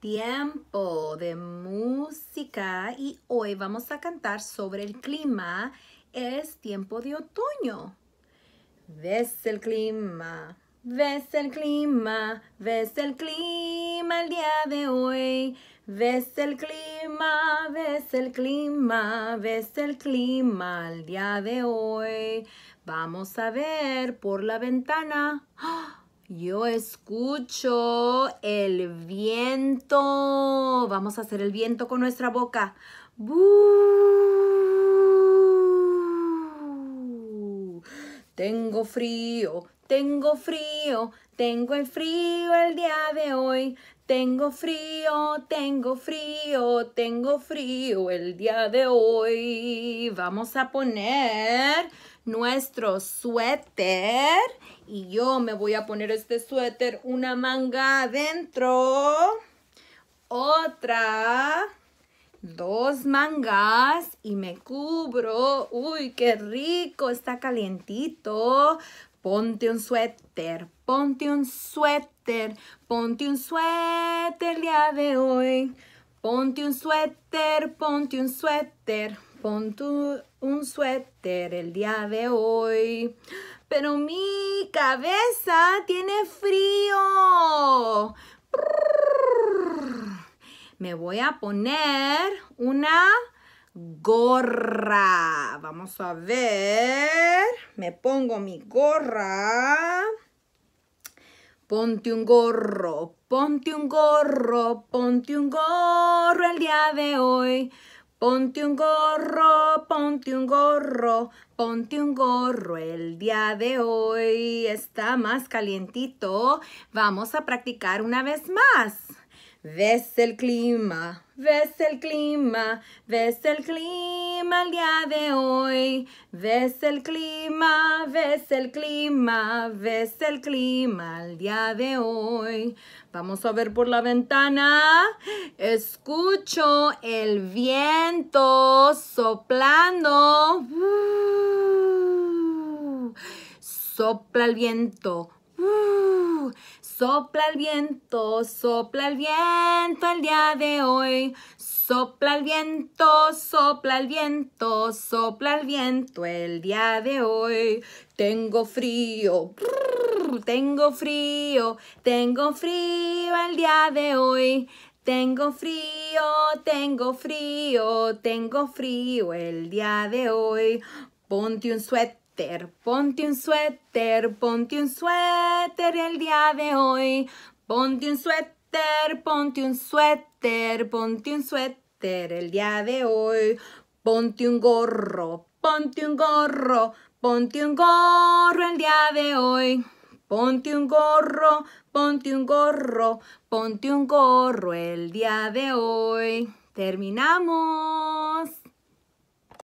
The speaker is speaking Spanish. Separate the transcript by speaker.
Speaker 1: tiempo de música y hoy vamos a cantar sobre el clima. Es tiempo de otoño. Ves el clima, ves el clima, ves el clima el día de hoy. Ves el clima, ves el clima, ves el clima el día de hoy. Vamos a ver por la ventana. ¡Ah! Yo escucho el viento. Vamos a hacer el viento con nuestra boca. Tengo frío, tengo frío, tengo el frío el día de hoy. Tengo frío, tengo frío, tengo frío el día de hoy vamos a poner nuestro suéter. Y yo me voy a poner este suéter una manga adentro. Otra. Dos mangas y me cubro. Uy, qué rico. Está calientito. Ponte un suéter, ponte un suéter, ponte un suéter el día de hoy. Ponte un suéter, ponte un suéter. Ponte un suéter el día de hoy. Pero mi cabeza tiene frío. Me voy a poner una gorra. Vamos a ver. Me pongo mi gorra. Ponte un gorro, ponte un gorro, ponte un gorro el día de hoy. Ponte un gorro, ponte un gorro, ponte un gorro. El día de hoy está más calientito. Vamos a practicar una vez más. Ves el clima, ves el clima, ves el clima el día de hoy. Ves el clima, ves el clima, ves el clima el día de hoy. Vamos a ver por la ventana. Escucho el viento soplando. Uh. sopla el viento sopla el viento, sopla el viento el día de hoy. Sopla el viento, sopla el viento, sopla el viento el día de hoy. Tengo frío, tengo frío, tengo frío el día de hoy. Tengo frío, tengo frío, tengo frío el día de hoy. Ponte un suéter ponte un suéter, ponte un suéter el día de hoy. Ponte un suéter, ponte un suéter, ponte un suéter el día de hoy. Ponte un gorro, ponte un gorro, ponte un gorro el día de hoy. Ponte un gorro, ponte un gorro, ponte un gorro el día de hoy. Terminamos.